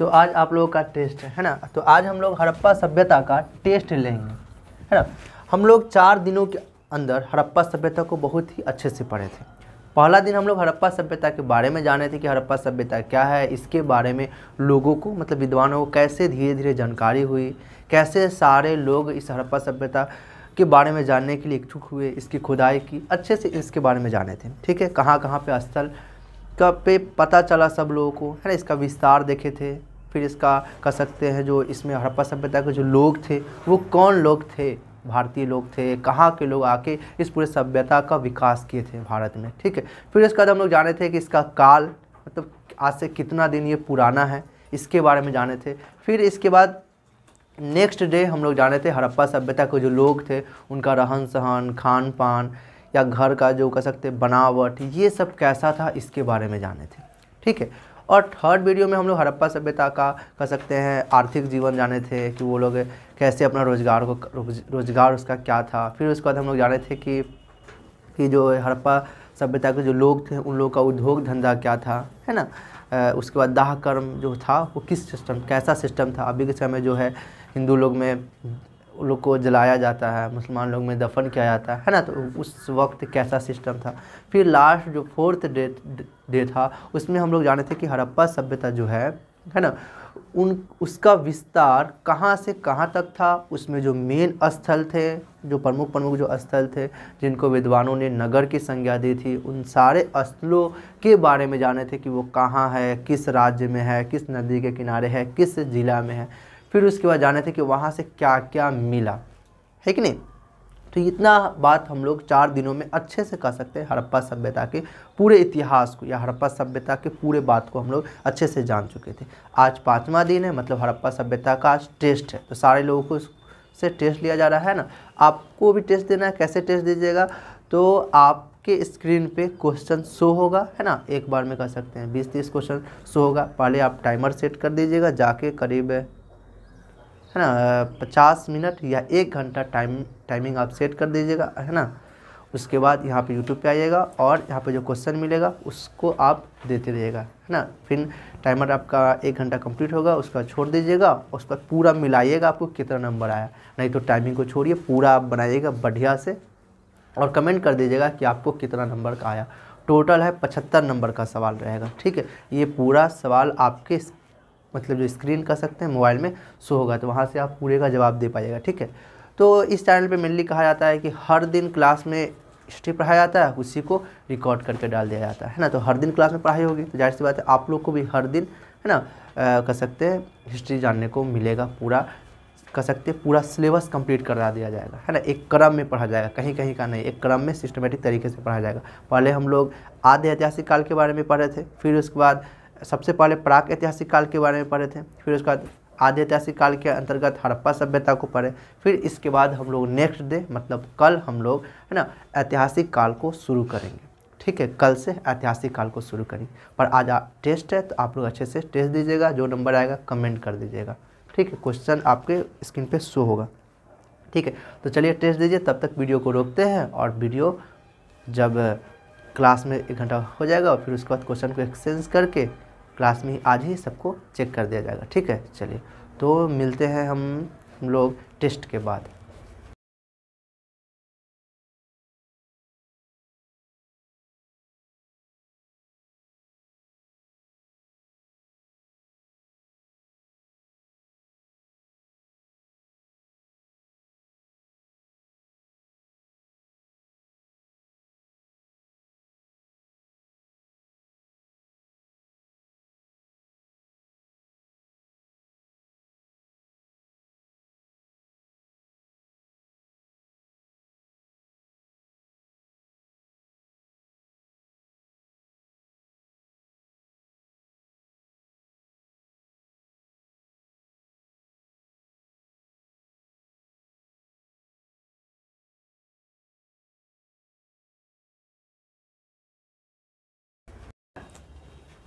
तो आज आप लोगों का टेस्ट है है ना तो आज हम लोग हड़प्पा सभ्यता का टेस्ट लेंगे है ना हम लोग चार दिनों के अंदर हड़प्पा सभ्यता को बहुत ही अच्छे से पढ़े थे पहला दिन हम लोग हड़प्पा सभ्यता के बारे में जाने थे कि हड़प्पा सभ्यता क्या है इसके बारे में लोगों को मतलब विद्वानों को कैसे धीरे धीरे जानकारी हुई कैसे सारे लोग इस हड़प्पा सभ्यता के बारे में जानने के लिए इच्छुक हुए इसकी खुदाई की अच्छे से इसके बारे में जाने थे ठीक है कहाँ कहाँ पे स्थल कब पे पता चला सब लोगों को है ना इसका विस्तार देखे थे फिर इसका कह सकते हैं जो इसमें हड़प्पा सभ्यता के जो लोग थे वो कौन लोग थे भारतीय लोग थे कहाँ के लोग आके इस पूरे सभ्यता का विकास किए थे भारत में ठीक है फिर इसके बाद तो हम लोग जाने थे कि इसका काल मतलब आज से कितना दिन ये पुराना है इसके बारे में जाने थे फिर इसके बाद नेक्स्ट डे हम लोग जाने थे हड़प्पा सभ्यता के जो लोग थे उनका रहन सहन खान पान या घर का जो कह सकते बनावट ये सब कैसा था इसके बारे में जाने थे ठीक है और थर्ड वीडियो में हम लोग हड़प्पा सभ्यता का कह सकते हैं आर्थिक जीवन जाने थे कि वो लोग कैसे अपना रोज़गार को रोज़गार उसका क्या था फिर उसके बाद हम लोग जाने थे कि कि जो हड़प्पा सभ्यता के जो लोग थे उन लोगों का उद्योग धंधा क्या था है ना उसके बाद दाह कर्म जो था वो किस सिस्टम कैसा सिस्टम था अभी के समय जो है हिंदू लोग में उन लोग को जलाया जाता है मुसलमान लोग में दफन किया जाता है है ना तो उस वक्त कैसा सिस्टम था फिर लास्ट जो फोर्थ डे डे था उसमें हम लोग जाने थे कि हड़प्पा सभ्यता जो है है ना उन उसका विस्तार कहाँ से कहाँ तक था उसमें जो मेन स्थल थे जो प्रमुख प्रमुख जो स्थल थे जिनको विद्वानों ने नगर की संज्ञा दी थी उन सारे स्थलों के बारे में जाने थे कि वो कहाँ है किस राज्य में है किस नदी के किनारे है किस ज़िला में है फिर उसके बाद जाने थे कि वहाँ से क्या क्या मिला है कि नहीं तो इतना बात हम लोग चार दिनों में अच्छे से कह सकते हैं हड़प्पा सभ्यता के पूरे इतिहास को या हड़प्पा सभ्यता के पूरे बात को हम लोग अच्छे से जान चुके थे आज पाँचवा दिन है मतलब हड़प्पा सभ्यता का आज टेस्ट है तो सारे लोगों को से टेस्ट लिया जा रहा है ना आपको भी टेस्ट देना है कैसे टेस्ट दीजिएगा तो आपके स्क्रीन पे क्वेश्चन शो होगा है ना एक बार में कर सकते हैं बीस तीस क्वेश्चन शो होगा पहले आप टाइमर सेट कर दीजिएगा जाके करीब है ना पचास मिनट या एक घंटा टाइम टाइमिंग आप सेट कर दीजिएगा है ना उसके बाद यहाँ पे यूट्यूब पे आइएगा और यहाँ पे जो क्वेश्चन मिलेगा उसको आप देते रहिएगा है ना फिर टाइमर आपका एक घंटा कंप्लीट होगा उसका छोड़ दीजिएगा उस पर पूरा मिलाइएगा आपको कितना नंबर आया नहीं तो टाइमिंग को छोड़िए पूरा आप बनाइएगा बढ़िया से और कमेंट कर दीजिएगा कि आपको कितना नंबर का आया टोटल है पचहत्तर नंबर का सवाल रहेगा ठीक है ये पूरा सवाल आपके मतलब जो स्क्रीन कर सकते हैं मोबाइल में शो होगा तो वहाँ से आप पूरे का जवाब दे पाइएगा ठीक है तो इस चैनल पे मेनली कहा जाता है कि हर दिन क्लास में हिस्ट्री पढ़ाया जाता है उसी को रिकॉर्ड करके डाल दिया जाता है ना तो हर दिन क्लास में पढ़ाई होगी तो जाहिर सी बात है आप लोग को भी हर दिन है ना कह कर सकते हैं हिस्ट्री जानने को मिलेगा पूरा कर सकते हैं पूरा सिलेबस कंप्लीट करा दिया जाएगा है ना एक क्रम में पढ़ा जाएगा कहीं कहीं का नहीं एक क्रम में सिस्टमेटिक तरीके से पढ़ा जाएगा पहले हम लोग आधे ऐतिहासिक काल के बारे में पढ़ रहे थे फिर उसके बाद सबसे पहले प्राक ऐतिहासिक काल के बारे में पढ़े थे फिर उसके बाद आदि ऐतिहासिक काल के अंतर्गत हड़प्पा सभ्यता को पढ़े फिर इसके बाद हम लोग नेक्स्ट डे मतलब कल हम लोग है ना ऐतिहासिक काल को शुरू करेंगे ठीक है कल से ऐतिहासिक काल को शुरू करेंगे पर आज टेस्ट है तो आप लोग अच्छे से टेस्ट दीजिएगा जो नंबर आएगा कमेंट कर दीजिएगा ठीक है क्वेश्चन आपके स्क्रीन पर शो होगा ठीक है तो चलिए टेस्ट दीजिए तब तक वीडियो को रोकते हैं और वीडियो जब क्लास में एक घंटा हो जाएगा और फिर उसके बाद क्वेश्चन को एक्सचेंज करके क्लास में ही आज ही सबको चेक कर दिया जाएगा ठीक है चलिए तो मिलते हैं हम लोग टेस्ट के बाद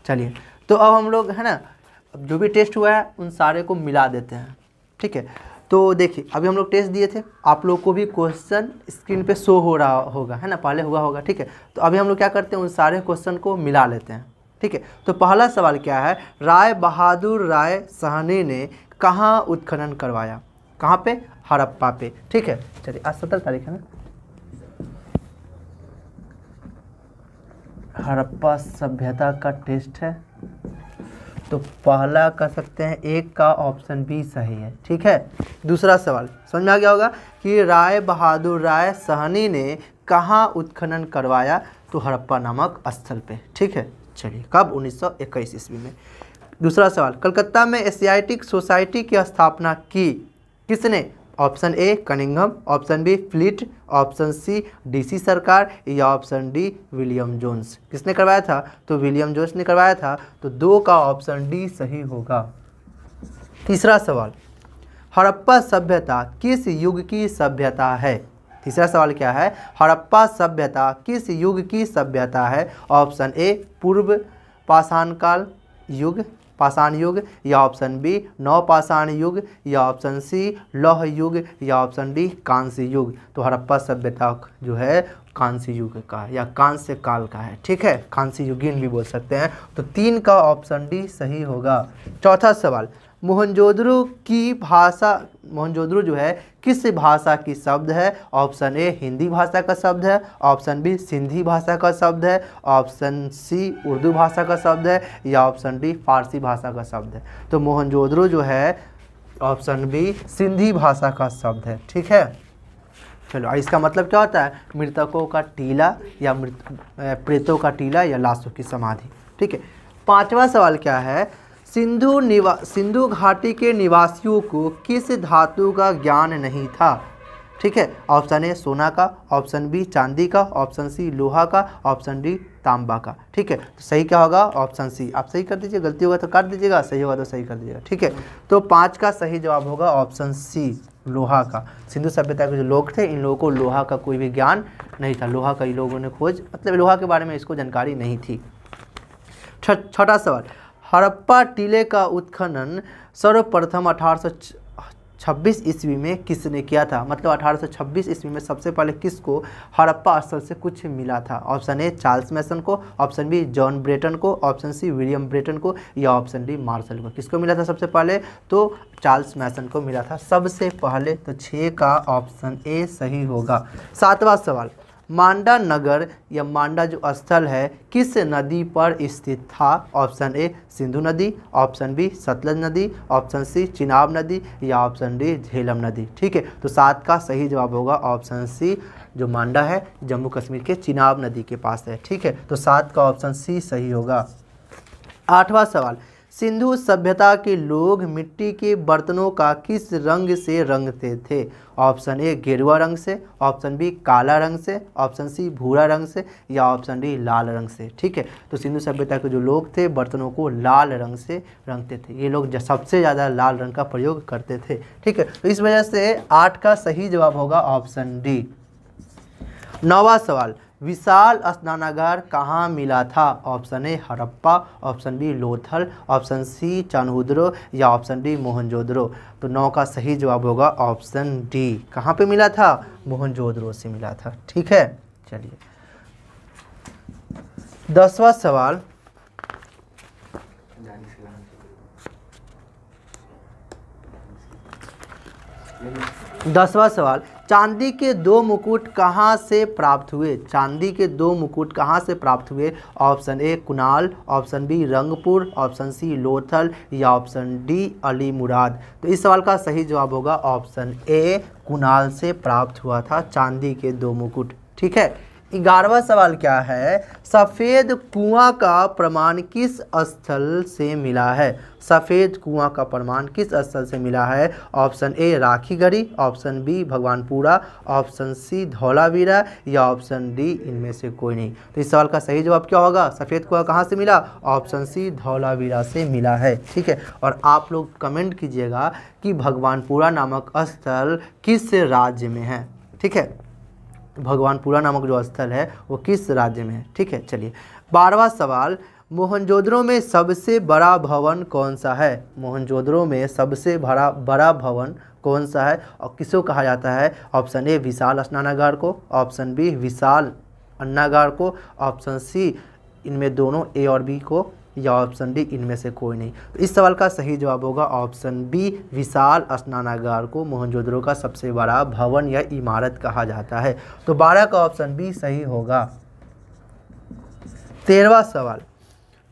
चलिए तो अब हम लोग है ना जो भी टेस्ट हुआ है उन सारे को मिला देते हैं ठीक है तो देखिए अभी हम लोग टेस्ट दिए थे आप लोग को भी क्वेश्चन स्क्रीन पे शो हो रहा होगा है ना पहले हुआ होगा ठीक है तो अभी हम लोग क्या करते हैं उन सारे क्वेश्चन को मिला लेते हैं ठीक है तो पहला सवाल क्या है राय बहादुर राय सहनी ने कहाँ उत्खनन करवाया कहाँ पे हड़प्पा पे ठीक है चलिए आज सत्रह तारीख है ना हड़प्पा सभ्यता का टेस्ट है तो पहला कह सकते हैं एक का ऑप्शन बी सही है ठीक है दूसरा सवाल समझ में आ गया होगा कि राय बहादुर राय सहनी ने कहाँ उत्खनन करवाया तो हड़प्पा नामक स्थल पे ठीक है चलिए कब उन्नीस सौ इक्कीस ईस्वी में दूसरा सवाल कलकत्ता में एशियाटिक सोसाइटी की स्थापना की किसने option A Cunningham option B Fleet option C DC Sircar या ऑप्शन डी विलियम जोन्स किसने करवाया था तो विलियम जोन्स ने करवाया था तो दो का ऑप्शन डी सही होगा तीसरा सवाल हड़प्पा सभ्यता किस युग की सभ्यता है तीसरा सवाल क्या है हड़प्पा सभ्यता किस युग की सभ्यता है ऑप्शन ए पूर्व पाषाण काल युग पाषाण युग या ऑप्शन बी नवपाषाण युग या ऑप्शन सी लौह युग या ऑप्शन डी कांस्य युग तो हड़प्पा सभ्यता जो है कांस्य युग का या कांस्य काल का है ठीक है कांस्य युगीन भी बोल सकते हैं तो तीन का ऑप्शन डी सही होगा चौथा सवाल मोहनजोदड़ो की भाषा मोहनजोदड़ो जो है किस भाषा की शब्द है ऑप्शन ए हिंदी भाषा का शब्द है ऑप्शन बी सिंधी भाषा का शब्द है ऑप्शन सी उर्दू भाषा का शब्द है या ऑप्शन डी फारसी भाषा का शब्द है तो मोहनजोद्रो जो है ऑप्शन बी सिंधी भाषा का शब्द है ठीक है चलो इसका मतलब क्या होता है मृतकों का टीला या मृत प्रेतों का टीला या लाशों की समाधि ठीक है पांचवा सवाल क्या है सिंधु निवा सिंधु घाटी के निवासियों को किस धातु का ज्ञान नहीं था ठीक है ऑप्शन ए सोना का ऑप्शन बी चांदी का ऑप्शन सी लोहा का ऑप्शन डी तांबा का ठीक है तो सही क्या होगा ऑप्शन सी आप सही कर दीजिए गलती होगा तो काट दीजिएगा सही होगा तो सही कर दीजिएगा ठीक है तो पाँच का सही जवाब होगा ऑप्शन सी लोहा का सिंधु सभ्यता के जो लोग थे इन लोगों को लोहा का कोई भी ज्ञान नहीं था लोहा का इन लोगों ने खोज मतलब लोहा के बारे में इसको जानकारी नहीं थी छठा सवाल हड़प्पा टीले का उत्खनन सर्वप्रथम अठारह छब्बीस ईस्वी में किसने किया था मतलब 1826 ईस्वी में सबसे पहले किसको हड़प्पा स्थल से कुछ मिला था ऑप्शन ए चार्ल्स मैसन को ऑप्शन बी जॉन ब्रेटन को ऑप्शन सी विलियम ब्रेटन को या ऑप्शन डी मार्शल को किसको मिला था सबसे पहले तो चार्ल्स मैसन को मिला था सबसे पहले तो छः का ऑप्शन ए सही होगा सातवां सवाल मांडा नगर या मांडा जो स्थल है किस नदी पर स्थित था ऑप्शन ए सिंधु नदी ऑप्शन बी सतलज नदी ऑप्शन सी चिनाब नदी या ऑप्शन डी झेलम नदी ठीक है तो सात का सही जवाब होगा ऑप्शन सी जो मांडा है जम्मू कश्मीर के चिनाब नदी के पास है ठीक है तो सात का ऑप्शन सी सही होगा आठवां सवाल सिंधु सभ्यता के लोग मिट्टी के बर्तनों का किस रंग से रंगते थे ऑप्शन ए गेरुआ रंग से ऑप्शन बी काला रंग से ऑप्शन सी भूरा रंग से या ऑप्शन डी लाल रंग से ठीक है तो सिंधु सभ्यता के जो लोग थे बर्तनों को लाल रंग से रंगते थे ये लोग सबसे ज़्यादा लाल रंग का प्रयोग करते थे ठीक है तो इस वजह से आठ का सही जवाब होगा ऑप्शन डी नौवा सवाल विशाल स्नानागार कहाँ मिला था option A Harappa option B Lothal option C Chanhudaro या ऑप्शन डी मोहनजोद्रो तो नौ का सही जवाब होगा ऑप्शन डी कहाँ पे मिला था मोहनजोद्रो से मिला था ठीक है चलिए दसवा सवाल दसवा सवाल चांदी के दो मुकुट कहाँ से प्राप्त हुए चांदी के दो मुकुट कहाँ से प्राप्त हुए option A Kunal option B Rangpur option C Lothal या ऑप्शन डी अली मुराद तो इस सवाल का सही जवाब होगा ऑप्शन ए कुनाल से प्राप्त हुआ था चांदी के दो मुकुट ठीक है ग्यारहवा सवाल क्या है सफ़ेद कुआं का प्रमाण किस स्थल से मिला है सफ़ेद कुआं का प्रमाण किस स्थल से मिला है option A Rakhi Garhi option B Bhagwanpura option C Dholavira या ऑप्शन डी इनमें से कोई नहीं तो इस सवाल का सही जवाब क्या होगा सफ़ेद कुआं कहाँ से मिला ऑप्शन सी धौलावीरा से मिला है ठीक है और आप लोग कमेंट कीजिएगा कि भगवानपुरा नामक स्थल किस राज्य में है ठीक है भगवान पूरा नामक जो स्थल है वो किस राज्य में है ठीक है चलिए बारहवा सवाल मोहनजोदड़ो में सबसे बड़ा भवन कौन सा है मोहनजोदड़ो में सबसे बड़ा बड़ा भवन कौन सा है और किसको कहा जाता है ऑप्शन ए विशाल स्नानागार को ऑप्शन बी विशाल अन्नागार को ऑप्शन सी इनमें दोनों ए और बी को या ऑप्शन डी इनमें से कोई नहीं तो इस सवाल का सही जवाब होगा ऑप्शन बी विशाल स्नानागार को मोहनजोदड़ो का सबसे बड़ा भवन या इमारत कहा जाता है तो बारह का ऑप्शन बी सही होगा तेरहवा सवाल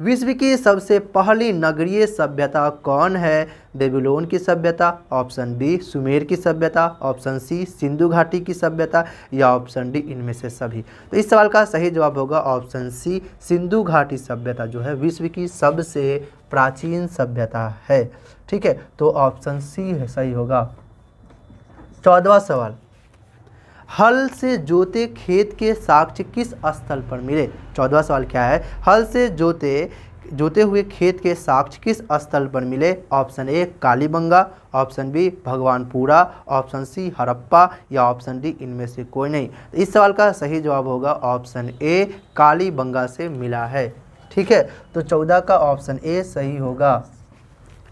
विश्व की सबसे पहली नगरीय सभ्यता कौन है बेबीलोन की सभ्यता ऑप्शन बी सुमेर की सभ्यता ऑप्शन सी सिंधु घाटी की सभ्यता या ऑप्शन डी इनमें से सभी तो इस सवाल का सही जवाब होगा ऑप्शन सी सिंधु घाटी सभ्यता जो है विश्व की सबसे प्राचीन सभ्यता है ठीक है तो ऑप्शन सी सही होगा चौदवा सवाल हल से जोते खेत के साक्ष्य किस स्थल पर मिले चौदवा सवाल क्या है हल से जोते जोते हुए खेत के साक्ष्य किस स्थल पर मिले option A Kalibanga option B Bhagwanpura option C Harappa या ऑप्शन डी इनमें से कोई नहीं इस सवाल का सही जवाब होगा ऑप्शन ए कालीबंगा से मिला है ठीक है तो चौदह का ऑप्शन ए सही होगा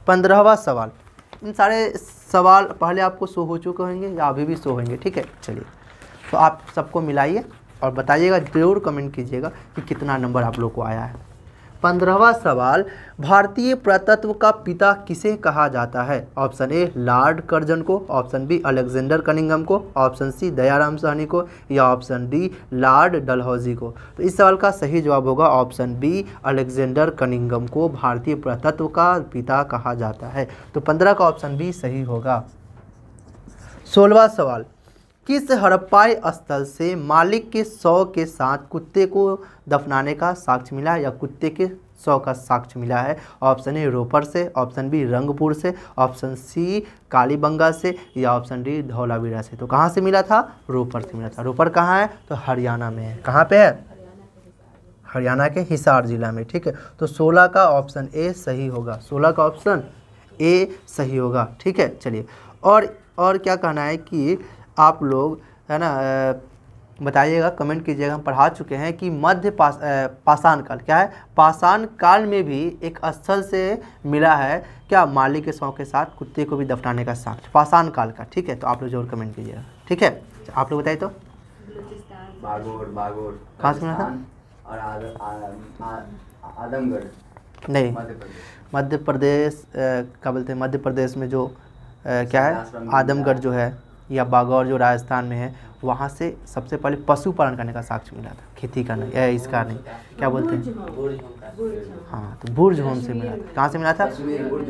पंद्रहवा सवाल इन सारे सवाल पहले आपको शो हो चुके होंगे या अभी भी शो होंगे ठीक है चलिए तो आप सबको मिलाइए और बताइएगा ज़रूर कमेंट कीजिएगा कि कितना नंबर आप लोग को आया है पंद्रहवा सवाल भारतीय प्रतत्व का पिता किसे कहा जाता है ऑप्शन ए लॉर्ड कर्जन को ऑप्शन बी अलेक्जेंडर कनिंगम को ऑप्शन सी दयाराम सहनी को या ऑप्शन डी लॉर्ड डलहौजी को तो इस सवाल का सही जवाब होगा ऑप्शन बी अलेक्जेंडर कनिंगम को भारतीय प्रतत्व का पिता कहा जाता है तो पंद्रह का ऑप्शन बी सही होगा सोलवा सवाल किस हड़प्पाई स्थल से मालिक के शव के साथ कुत्ते को दफनाने का साक्ष्य मिला या कुत्ते के सौ का साक्ष्य मिला है ऑप्शन ए रोपर से ऑप्शन बी रंगपुर से ऑप्शन सी कालीबंगा से या ऑप्शन डी धौलावीरा से तो कहाँ से मिला था रोपर से मिला था रोपर कहाँ है तो हरियाणा में है कहाँ पे है हरियाणा के हिसार जिला में ठीक है तो 16 का ऑप्शन ए सही होगा 16 का ऑप्शन ए सही होगा ठीक है चलिए और और क्या कहना है कि आप लोग है ना बताइएगा कमेंट कीजिएगा हम पढ़ा चुके हैं कि मध्य पास पाषाण काल क्या है पाषाण काल में भी एक स्थल से मिला है क्या माली के शौक के साथ कुत्ते को भी दफनाने का साक्ष पाषाण काल का ठीक है तो आप लोग जरूर कमेंट कीजिएगा ठीक है आप लोग बताइए तो बागोर बागोर कहाँ से मिला था और आद, आद, आदमगढ़ नहीं मध्य प्रदेश क्या बोलते हैं मध्य प्रदेश में जो क्या है आदमगढ़ जो है या बागौर जो राजस्थान में है वहाँ से सबसे पहले पशुपालन करने का साक्ष्य मिला था खेती करने या इसका नहीं क्या तो बोलते हैं हाँ तो बुर्ज होम से मिला था कहाँ से मिला था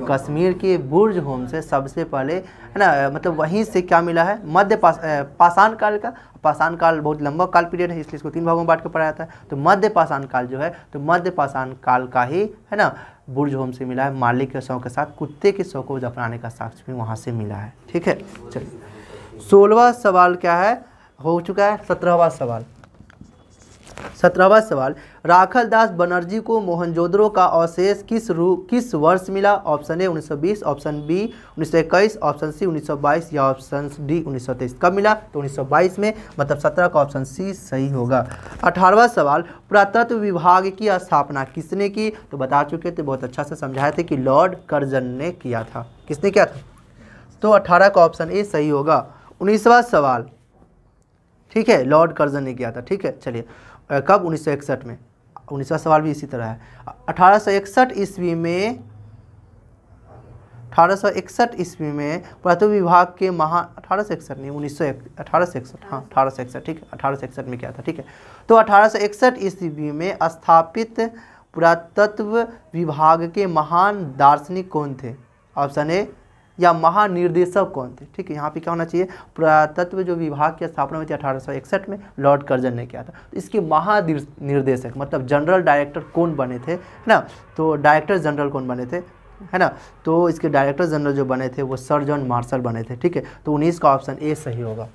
कश्मीर के बुर्ज होम से सबसे पहले है ना मतलब वहीं से क्या मिला है मध्य पास, पाषाण काल का पाषाण काल बहुत लंबा काल पीरियड है इसलिए इसको तीन भागों में बांट के पढ़ाया जाता है तो मध्य पाषाण काल जो है तो मध्य पाषाण काल का ही है ना बुर्ज होम से मिला है मालिक के शव के साथ कुत्ते के शव को जपनाने का साक्ष्य भी वहाँ से मिला है ठीक है चलिए सोलहवा सवाल क्या है हो चुका है सत्रहवा सवाल सत्रहवा सवाल राखल दास बनर्जी को मोहनजोदड़ो का अवशेष किस रू किस वर्ष मिला option A 1920 option B 1921 option C 1922 या ऑप्शन डी 1923 कब मिला तो 1922 में मतलब 17 का ऑप्शन सी सही होगा अठारहवा सवाल पुरातत्व विभाग की स्थापना किसने की तो बता चुके थे बहुत अच्छा से समझाए थे कि लॉर्ड कर्जन ने किया था किसने किया था तो अठारह का ऑप्शन ए सही होगा उन्नीसवा सवाल ठीक है लॉर्ड कर्जन ने किया था ठीक है चलिए कब उन्नीस में उन्नीसवा सवाल भी इसी तरह है अठारह ईस्वी में अठारह ईस्वी में पुरातत्व विभाग के महा अठारह नहीं उन्नीस सौ अठारह हाँ अठारह ठीक है अठारह में क्या था ठीक है तो अठारह ईस्वी में स्थापित पुरातत्व विभाग के महान दार्शनिक कौन थे ऑप्शन ए या महानिर्देशक कौन थे ठीक है यहाँ पे क्या होना चाहिए पुरातत्व जो विभाग की स्थापना हुई थी अठारह में लॉर्ड कर्जन ने किया था तो इसके महानिर्देशक मतलब जनरल डायरेक्टर कौन बने थे है ना तो डायरेक्टर जनरल कौन बने थे है ना तो इसके डायरेक्टर जनरल जो बने थे वो सर जॉन मार्शल बने थे ठीक है तो उन्नीस का ऑप्शन ए सही होगा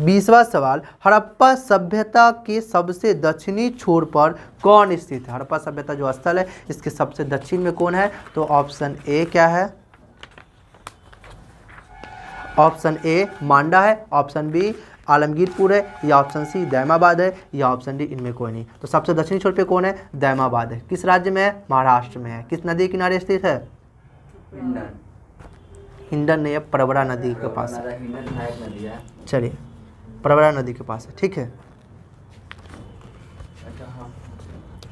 बीसवा सवाल हड़प्पा सभ्यता के सबसे दक्षिणी छोर पर कौन स्थित है हड़प्पा सभ्यता जो स्थल है इसके सबसे दक्षिण में कौन है तो ऑप्शन ए क्या है ऑप्शन ए मांडा है ऑप्शन बी आलमगीरपुर है या ऑप्शन सी दैमाबाद है या ऑप्शन डी इनमें कोई नहीं तो सबसे दक्षिणी छोर पे कौन है दैमाबाद है किस राज्य में है महाराष्ट्र में है किस नदी किनारे स्थित है हिंडन हिंडन नहीं है परवरा नदी के पास चलिए प्रवरा नदी के पास है ठीक है अच्छा, हाँ।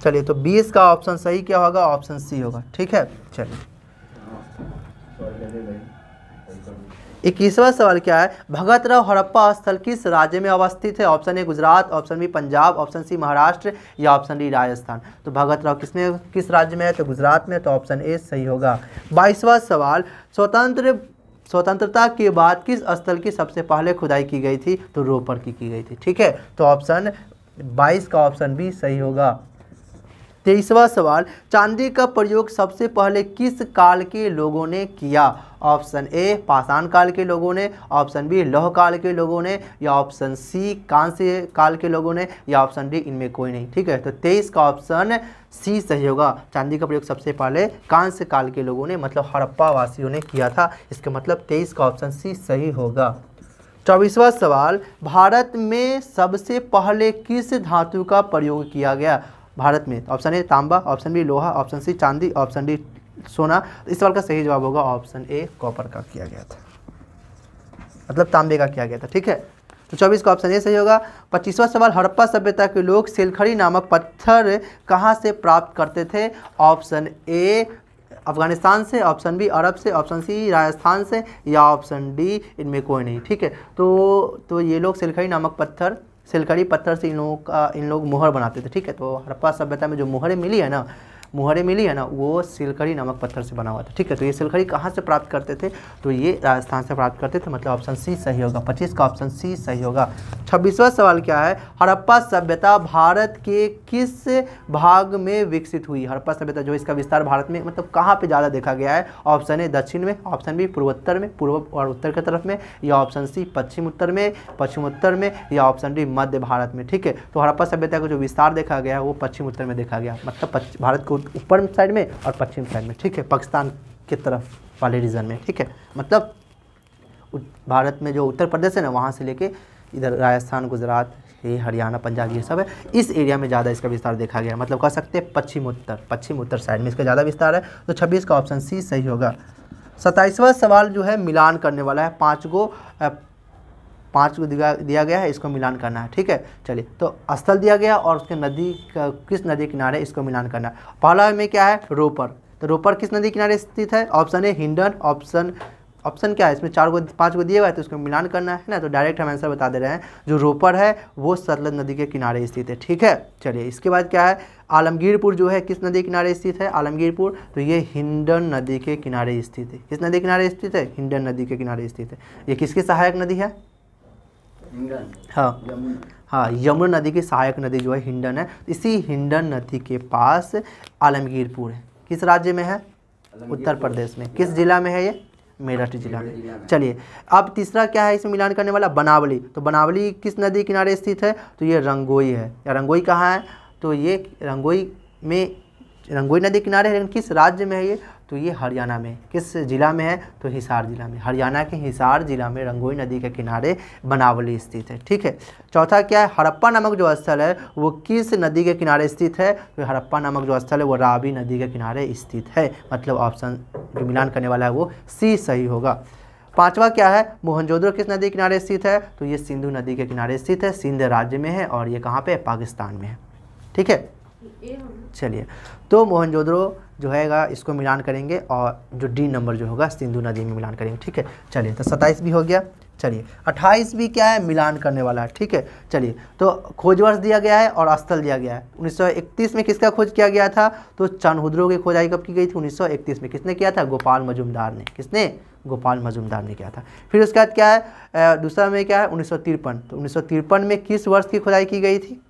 चलिए तो बीस का ऑप्शन सही क्या होगा ऑप्शन सी होगा ठीक है चलिए इक्कीसवा सवाल क्या है भगत राव हड़प्पा स्थल किस राज्य में अवस्थित है option A Gujarat option B Punjab option C Maharashtra या ऑप्शन डी राजस्थान तो भगत राव किसने किस राज्य में है तो गुजरात में तो ऑप्शन ए सही होगा बाईसवा सवाल स्वतंत्र स्वतंत्रता के बाद किस स्थल की सबसे पहले खुदाई की गई थी तो रोपण की की गई थी ठीक है तो ऑप्शन बाईस का ऑप्शन भी सही होगा तेईसवा सवाल चांदी का प्रयोग सबसे पहले किस काल के लोगों ने किया ऑप्शन ए पाषाण काल के लोगों ने ऑप्शन बी लौह काल के लोगों ने या ऑप्शन सी कांस्य काल के लोगों ने या ऑप्शन डी इनमें कोई नहीं ठीक है तो तेईस का ऑप्शन सी सही होगा चांदी का प्रयोग सबसे पहले कांस्य काल के लोगों ने मतलब हड़प्पा वासियों ने किया था इसका मतलब तेईस का ऑप्शन सी सही होगा चौबीसवा सवाल भारत में सबसे पहले किस धातु का प्रयोग किया गया भारत में ऑप्शन ए तांबा ऑप्शन बी लोहा ऑप्शन सी चांदी ऑप्शन डी सोना इस सवाल का सही जवाब होगा ऑप्शन ए कॉपर का किया गया था मतलब तांबे का किया गया था ठीक है तो चौबीस का ऑप्शन ए सही होगा पच्चीसवा सवाल हड़प्पा सभ्यता के लोग सिलखड़ी नामक पत्थर कहाँ से प्राप्त करते थे ऑप्शन ए अफगानिस्तान से ऑप्शन बी अरब से ऑप्शन सी राजस्थान से या ऑप्शन डी इनमें कोई नहीं ठीक है तो तो ये लोग सिलखड़ी नामक पत्थर सिलकड़ी पत्थर से इन लोगों का इन लोग मुहर बनाते थे ठीक है तो हड़प्पा सभ्यता में जो मुहरें मिली है ना मुहरें मिली है ना वो सिलखड़ी नमक पत्थर से बना हुआ था ठीक है तो ये सिलखड़ी कहाँ से प्राप्त करते थे तो ये राजस्थान से प्राप्त करते थे मतलब ऑप्शन सी सही होगा पच्चीस का ऑप्शन सी सही होगा छब्बीसवा सवाल क्या है हड़प्पा सभ्यता भारत के किस भाग में विकसित हुई हड़प्पा सभ्यता जो इसका विस्तार भारत में मतलब कहाँ पर ज़्यादा देखा गया है ऑप्शन ए दक्षिण में ऑप्शन बी पूर्वोत्तर में पूर्व और उत्तर की तरफ में या ऑप्शन सी पश्चिम उत्तर में पश्चिम उत्तर में या ऑप्शन डी मध्य भारत में ठीक है तो हड़प्पा सभ्यता का जो विस्तार देखा गया है वो पश्चिम उत्तर में देखा गया मतलब भारत को ऊपर साइड में और पश्चिम साइड में ठीक है पाकिस्तान की तरफ वाले रीजन में ठीक है मतलब भारत में जो उत्तर प्रदेश है ना वहाँ से लेके इधर राजस्थान गुजरात ये हरियाणा पंजाब ये सब है इस एरिया में ज़्यादा इसका विस्तार देखा गया मतलब कह सकते हैं पश्चिम उत्तर पश्चिम उत्तर साइड में इसका ज़्यादा विस्तार है तो छब्बीस का ऑप्शन सी सही होगा सत्ताईसवा सवाल जो है मिलान करने वाला है पाँच गो पाँच को दिया गया है इसको मिलान करना है ठीक है चलिए तो स्थल दिया गया और उसके नदी किस नदी किनारे इसको मिलान करना है पहला में क्या है रोपर तो रोपर किस नदी किनारे स्थित है option A Hindon option option क्या है इसमें चार को पाँच को दिए हुआ है तो उसको मिलान करना है ना तो डायरेक्ट हम आंसर बता दे रहे हैं जो रोपर है वो सतलज नदी के किनारे स्थित है ठीक है चलिए इसके बाद क्या है आलमगीरपुर जो है किस नदी किनारे स्थित है आलमगीरपुर तो ये हिंडन नदी के किनारे स्थित है किस नदी किनारे स्थित है हिंडन नदी के किनारे स्थित है ये किसकी सहायक नदी है हाँ हाँ यमुना नदी की सहायक नदी जो है हिंडन है इसी हिंडन नदी के पास आलमगीरपुर है किस राज्य में है उत्तर प्रदेश में किस जिला में है ये मेरठ जिला में चलिए अब तीसरा क्या है इसमें मिलान करने वाला बनावली तो बनावली किस नदी किनारे स्थित है तो ये रंगोई है या रंगोई कहाँ है तो ये रंगोई में रंगोई नदी किनारे है लेकिन किस राज्य में है ये तो ये हरियाणा में किस ज़िला में है तो हिसार ज़िला में हरियाणा के हिसार ज़िला में रंगोई नदी के किनारे बनावली स्थित है ठीक है चौथा क्या है हड़प्पा नामक जो स्थल है वो किस नदी के किनारे स्थित है तो हड़प्पा नामक जो स्थल है वो रावी नदी के किनारे स्थित है मतलब ऑप्शन जो मिलान करने वाला है वो सी सही होगा पांचवा क्या है मोहनजोदड़ो किस नदी के किनारे स्थित है तो ये सिंधु नदी के किनारे स्थित है सिंध राज्य में है और ये कहाँ पे है पाकिस्तान में है ठीक है चलिए तो मोहनजोदड़ो जो हैगा इसको मिलान करेंगे और जो डी नंबर जो होगा सिंधु नदी में मिलान करेंगे ठीक है चलिए तो सत्ताईस भी हो गया चलिए अट्ठाईस भी क्या है मिलान करने वाला है ठीक है चलिए तो खोज वर्ष दिया गया है और स्थल दिया गया है 1931 में किसका खोज किया गया था तो चानहुद्रो की खोजाई कब की गई थी 1931 में किसने किया था गोपाल मजुमदार ने किसने गोपाल मजुमदार ने किया था फिर उसके बाद क्या है दूसरा में क्या है उन्नीस तो उन्नीस में किस वर्ष की खोजाई की गई थी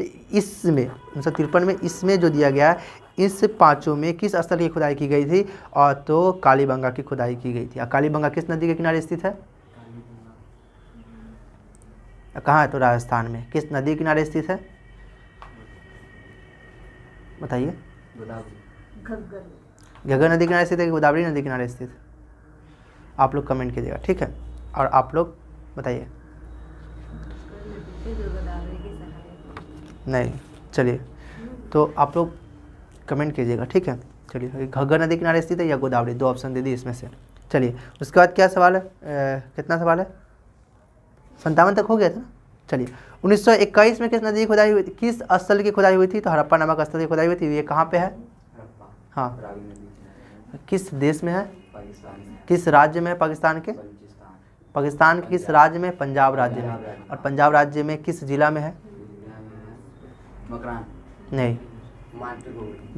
इसमें सौ तिरपन में इसमें जो दिया गया है इस पांचों में किस स्थल की खुदाई की गई थी और तो कालीबंगा की खुदाई की गई थी और कालीबंगा किस नदी के किनारे स्थित है कहाँ है तो राजस्थान में किस नदी के किनारे स्थित है बताइए घग्गर नदी किनारे स्थित है कि गोदावरी नदी किनारे स्थित आप लोग कमेंट कीजिएगा ठीक है और आप लोग बताइए नहीं चलिए तो आप लोग कमेंट कीजिएगा ठीक है चलिए घग्गर नदी किनारे स्थित है या गोदावरी दो ऑप्शन दे दी इसमें से चलिए उसके बाद क्या सवाल है कितना सवाल है संतावन तक हो गया था ना चलिए 1921 में किस नदी की खुदाई हुई थी किस स्थल की खुदाई हुई थी तो हड़प्पा नामक स्थल की खुदाई हुई थी ये कहाँ पे है हाँ किस देश में है किस राज्य में है पाकिस्तान के पाकिस्तान के किस राज्य में पंजाब राज्य में और पंजाब राज्य में किस जिला में है नहीं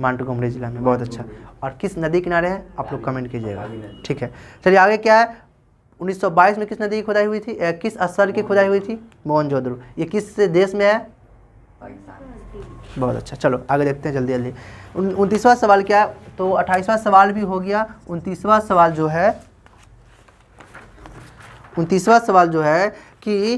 मानटू कुमड़ी जिला में बहुत अच्छा और किस नदी किनारे है आप लोग कमेंट कीजिएगा ठीक है चलिए आगे क्या है 1922 में किस नदी की खुदाई हुई थी ए, किस स्थल की खुदाई हुई थी मोहन जोधरू ये किस देश में है बहुत अच्छा चलो आगे देखते हैं जल्दी जल्दी उनतीसवां उनतीसवा सवाल क्या है तो अट्ठाईसवां सवाल भी हो गया उनतीसवां सवाल जो है उनतीसवां सवाल जो है कि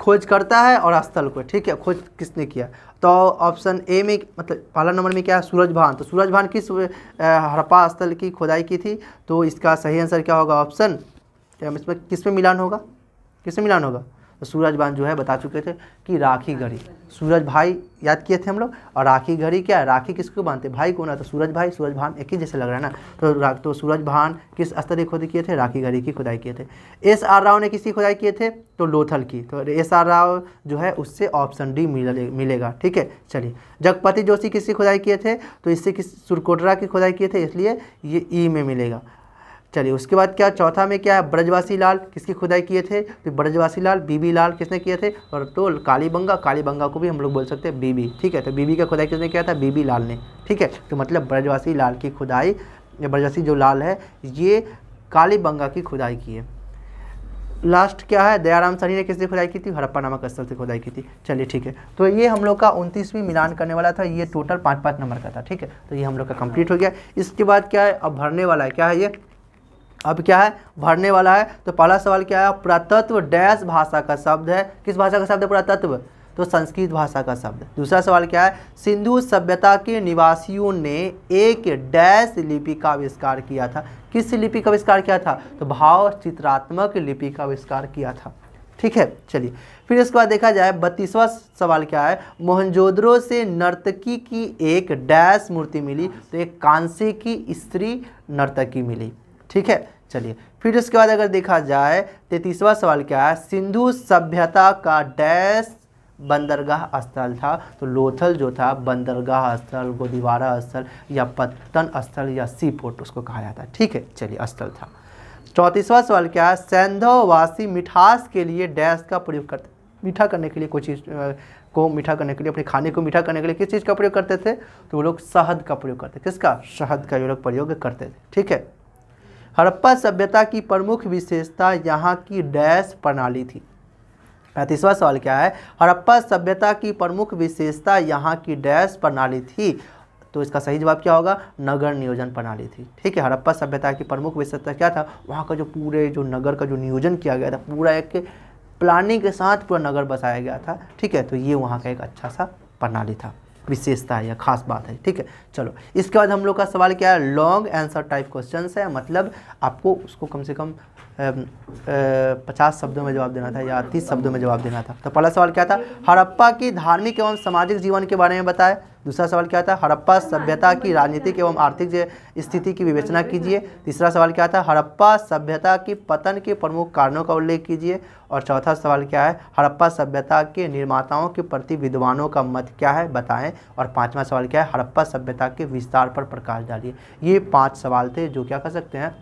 खोज करता है और स्थल को ठीक है खोज किसने किया तो ऑप्शन ए में मतलब पहला नंबर में क्या है सूरजभान तो सूरज भान किस हड़प्पा स्थल की खुदाई की थी तो इसका सही आंसर क्या होगा ऑप्शन क्या इसमें किस में मिलान होगा किस में मिलान होगा तो सूरज बान जो है बता चुके थे कि राखी घड़ी सूरज भाई याद किए थे हम लोग और राखी घड़ी क्या है राखी किसको बांधते भाई कौन आता तो सूरज भाई सूरज भान एक ही जैसे लग रहा है ना तो तो सूरज भान किस स्तर की खुद किए थे राखी घड़ी की खुदाई किए थे एस आर राव ने किसकी खुदाई किए थे तो लोथल की तो एस आर राव जो है उससे ऑप्शन डी मिले, मिलेगा ठीक है चलिए जगपति जोशी किसकी खुदाई किए थे तो इससे किस सुरकोटरा की खुदाई किए थे इसलिए ये ई में मिलेगा चलिए उसके बाद क्या चौथा में क्या है ब्रजवासी लाल किसकी खुदाई किए थे तो ब्रजवासी लाल बीबी लाल किसने किए थे और तो कालीबंगा कालीबंगा को भी हम लोग बोल सकते हैं बीबी ठीक है तो बीबी का खुदाई किसने किया था बीबी लाल ने ठीक है तो मतलब ब्रजवासी लाल की खुदाई ब्रजवासी जो लाल है ये कालीबंगा की खुदाई की है लास्ट क्या है दयाराम सनी ने किसने खुदाई की थी हड़प्पा नामक स्थल से खुदाई की थी चलिए ठीक है तो ये हम लोग का उनतीसवीं मिलान करने वाला था ये टोटल पाँच पाँच नंबर का था ठीक है तो ये हम लोग का कंप्लीट हो गया इसके बाद क्या है अब भरने वाला है क्या है ये अब क्या है भरने वाला है तो पहला सवाल क्या है पुरातत्व डैश भाषा का शब्द है किस भाषा का शब्द है पुरातत्व तो संस्कृत भाषा का शब्द दूसरा सवाल क्या है सिंधु सभ्यता के निवासियों ने एक डैश लिपि का आविष्कार किया था किस लिपि का आविष्कार किया था तो भाव चित्रात्मक लिपि का आविष्कार किया था ठीक है चलिए फिर इसके बाद देखा जाए बत्तीसवा सवाल क्या है मोहनजोद्रो से नर्तकी की एक डैश मूर्ति मिली तो एक कांसे की स्त्री नर्तकी मिली ठीक है चलिए फिर उसके बाद अगर देखा जाए तैतीसवा तो सवाल क्या है सिंधु सभ्यता का डैश बंदरगाह स्थल था तो लोथल जो था बंदरगाह स्थल गोदीवारा स्थल या पत्तन स्थल या सी पोर्ट उसको कहा जाता है ठीक है चलिए स्थल था चौंतीसवा सवाल क्या है सैंधववासी मिठास के लिए डैश का प्रयोग करते मीठा करने के लिए कोई चीज़ को मीठा करने के लिए अपने खाने को मीठा करने के लिए किस चीज़ का प्रयोग करते थे तो वो लोग शहद का प्रयोग करते किसका शहद का ये लोग प्रयोग करते थे ठीक है हड़प्पा सभ्यता की प्रमुख विशेषता यहाँ की डैश प्रणाली थी पैंतीसवा सवाल क्या है हड़प्पा सभ्यता की प्रमुख विशेषता यहाँ की डैश प्रणाली थी तो इसका सही जवाब क्या होगा नगर नियोजन प्रणाली थी ठीक है हड़प्पा सभ्यता की प्रमुख विशेषता क्या था वहाँ का जो पूरे जो नगर का जो नियोजन किया गया था पूरा एक प्लानिंग के साथ पूरा नगर बसाया गया था ठीक है तो ये वहाँ का एक अच्छा सा प्रणाली था विशेषता है या खास बात है ठीक है चलो इसके बाद हम लोग का सवाल क्या है लॉन्ग आंसर टाइप क्वेश्चन है मतलब आपको उसको कम से कम पचास शब्दों में जवाब देना था या तीस शब्दों में जवाब देना था तो पहला सवाल क्या था हड़प्पा की धार्मिक एवं सामाजिक जीवन के बारे में बताएं दूसरा सवाल क्या था हड़प्पा सभ्यता की राजनीतिक एवं आर्थिक स्थिति की विवेचना कीजिए तीसरा सवाल क्या था हड़प्पा सभ्यता की पतन के प्रमुख कारणों का उल्लेख कीजिए और चौथा सवाल क्या है हड़प्पा सभ्यता के निर्माताओं के प्रति विद्वानों का मत क्या है बताएं और पाँचवा सवाल क्या है हड़प्पा सभ्यता के विस्तार पर प्रकाश डालिए ये पाँच सवाल थे जो क्या कर सकते हैं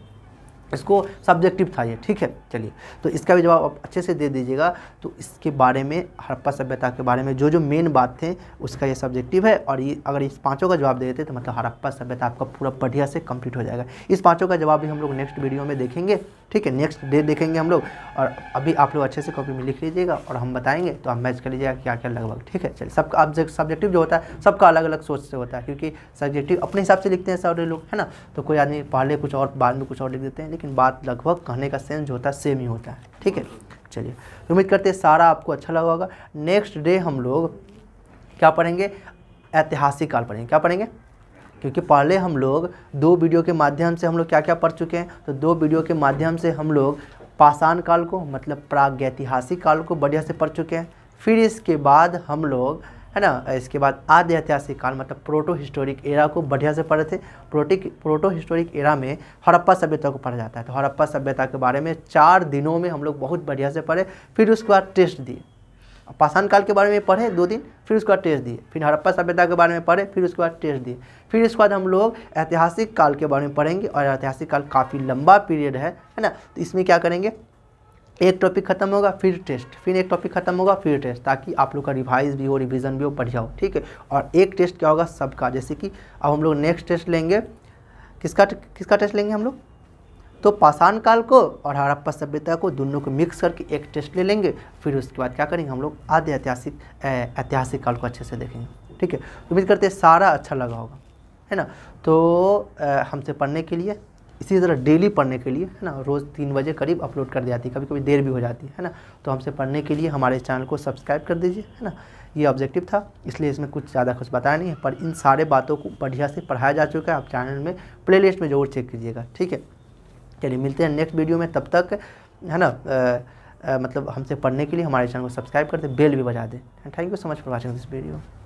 इसको सब्जेक्टिव था ये ठीक है चलिए तो इसका भी जवाब आप अच्छे से दे दीजिएगा तो इसके बारे में हड़प्पा सभ्यता के बारे में जो जो मेन बात थे उसका ये सब्जेक्टिव है और ये अगर इस पाँचों का जवाब दे देते तो मतलब हड़प्पा सभ्यता आपका पूरा बढ़िया से कंप्लीट हो जाएगा इस पाँचों का जवाब भी हम लोग नेक्स्ट वीडियो में देखेंगे ठीक है नेक्स्ट डे देखेंगे हम लोग और अभी आप लोग अच्छे से कॉपी में लिख लीजिएगा और हम बताएंगे तो आप मैच कर लीजिएगा क्या क्या लगभग ठीक है चलिए सबका सब्जेक्टिव जो होता है सबका अलग अलग सोच से होता है क्योंकि सब्जेक्टिव अपने हिसाब से लिखते हैं सारे लोग है ना तो कोई आदमी पहले कुछ और बाद में कुछ और लिख देते हैं लेकिन बात लगभग कहने का सेंस जो होता है सेम ही होता है ठीक है चलिए उम्मीद करते हैं सारा आपको अच्छा लगा होगा नेक्स्ट डे हम लोग क्या पढ़ेंगे ऐतिहासिक काल पढ़ेंगे क्या पढ़ेंगे क्योंकि पहले हम लोग दो वीडियो के माध्यम से हम लोग क्या क्या पढ़ चुके हैं तो दो वीडियो के माध्यम से हम लोग पाषाण काल को मतलब प्राग ऐतिहासिक काल को बढ़िया से पढ़ चुके हैं फिर इसके बाद हम लोग है ना इसके बाद आद्य ऐतिहासिक काल मतलब प्रोटो हिस्टोरिक एरा को बढ़िया से पढ़े थे प्रोटिक प्रोटो हिस्टोरिक एरा में हड़प्पा सभ्यता को पढ़ा जाता है तो हड़प्पा सभ्यता के बारे में चार दिनों में हम लोग बहुत बढ़िया से पढ़े फिर उसके बाद टेस्ट दिए पाषाण काल के बारे में पढ़े दो दिन फिर उसके बाद टेस्ट दिए फिर हड़प्पा सभ्यता के बारे में पढ़े फिर उसके बाद टेस्ट दिए फिर इसके बाद हम लोग ऐतिहासिक काल के बारे में पढ़ेंगे और ऐतिहासिक काल काफ़ी लंबा पीरियड है है ना तो इसमें क्या करेंगे एक टॉपिक खत्म होगा फिर टेस्ट फिर एक टॉपिक खत्म होगा फिर टेस्ट ताकि आप लोग का रिवाइज भी हो रिवीजन भी हो पढ़ जाओ ठीक है और एक टेस्ट क्या होगा सबका जैसे कि अब हम लोग नेक्स्ट टेस्ट लेंगे किसका किसका टेस्ट लेंगे हम लोग तो पाषाण काल को और हड़प्पा सभ्यता को दोनों को मिक्स करके एक टेस्ट ले लेंगे फिर उसके बाद क्या करेंगे हम लोग आदि ऐतिहासिक ऐतिहासिक काल को अच्छे से देखेंगे ठीक है उम्मीद करते हैं सारा अच्छा लगा होगा है ना तो हमसे पढ़ने के लिए इसी तरह डेली पढ़ने के लिए है ना रोज़ तीन बजे करीब अपलोड कर दी जाती है कभी कभी देर भी हो जाती है ना तो हमसे पढ़ने के लिए हमारे चैनल को सब्सक्राइब कर दीजिए है ना ये ऑब्जेक्टिव था इसलिए इसमें कुछ ज़्यादा कुछ बताया नहीं है पर इन सारे बातों को बढ़िया से पढ़ाया जा चुका है आप चैनल में प्ले में ज़रूर चेक कीजिएगा ठीक है चलिए मिलते हैं नेक्स्ट वीडियो में तब तक है ना मतलब हमसे पढ़ने के लिए हमारे चैनल को सब्सक्राइब कर दें बेल भी बजा दें thank you so much for watching this video